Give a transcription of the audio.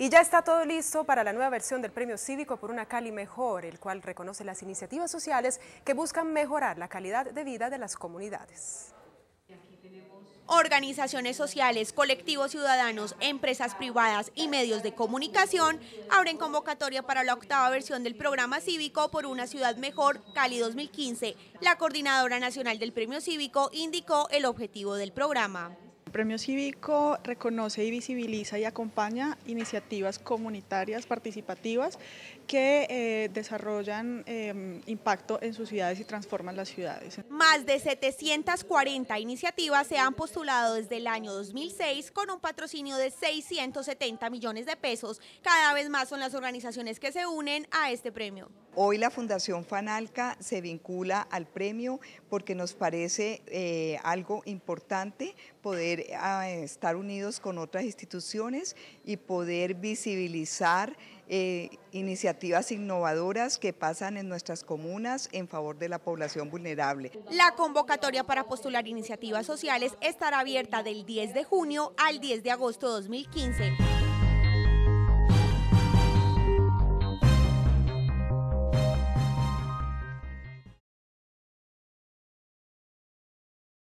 Y ya está todo listo para la nueva versión del Premio Cívico por una Cali Mejor, el cual reconoce las iniciativas sociales que buscan mejorar la calidad de vida de las comunidades. Organizaciones sociales, colectivos ciudadanos, empresas privadas y medios de comunicación abren convocatoria para la octava versión del programa cívico por una ciudad mejor, Cali 2015. La coordinadora nacional del Premio Cívico indicó el objetivo del programa. El Premio Cívico reconoce y visibiliza y acompaña iniciativas comunitarias participativas que eh, desarrollan em, impacto en sus ciudades y transforman las ciudades. Más de 740 iniciativas se han postulado desde el año 2006 con un patrocinio de 670 millones de pesos. Cada vez más son las organizaciones que se unen a este premio. Hoy la Fundación Fanalca se vincula al premio porque nos parece eh, algo importante poder eh, estar unidos con otras instituciones y poder visibilizar eh, iniciativas innovadoras que pasan en nuestras comunas en favor de la población vulnerable. La convocatoria para postular iniciativas sociales estará abierta del 10 de junio al 10 de agosto de 2015.